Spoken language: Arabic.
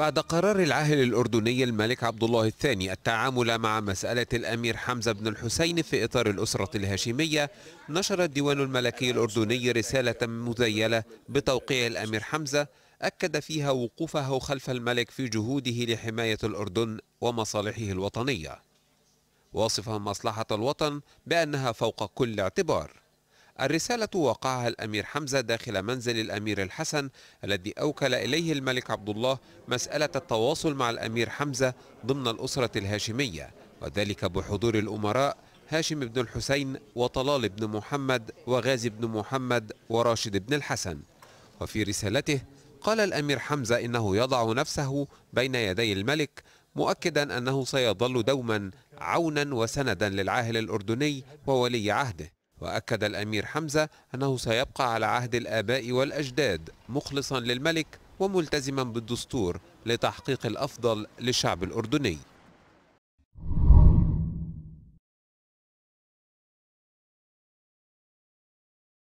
بعد قرار العاهل الأردني الملك عبد الله الثاني التعامل مع مسألة الأمير حمزة بن الحسين في إطار الأسرة الهاشمية نشر الديوان الملكي الأردني رسالة مذيلة بتوقيع الأمير حمزة أكد فيها وقوفه خلف الملك في جهوده لحماية الأردن ومصالحه الوطنية واصفا مصلحة الوطن بأنها فوق كل اعتبار الرسالة وقعها الأمير حمزة داخل منزل الأمير الحسن الذي أوكل إليه الملك عبد الله مسألة التواصل مع الأمير حمزة ضمن الأسرة الهاشمية وذلك بحضور الأمراء هاشم بن الحسين وطلال بن محمد وغازي بن محمد وراشد بن الحسن وفي رسالته قال الأمير حمزة إنه يضع نفسه بين يدي الملك مؤكدا أنه سيظل دوما عونا وسندا للعاهل الأردني وولي عهده وأكد الأمير حمزة أنه سيبقى على عهد الآباء والأجداد مخلصا للملك وملتزما بالدستور لتحقيق الأفضل للشعب الأردني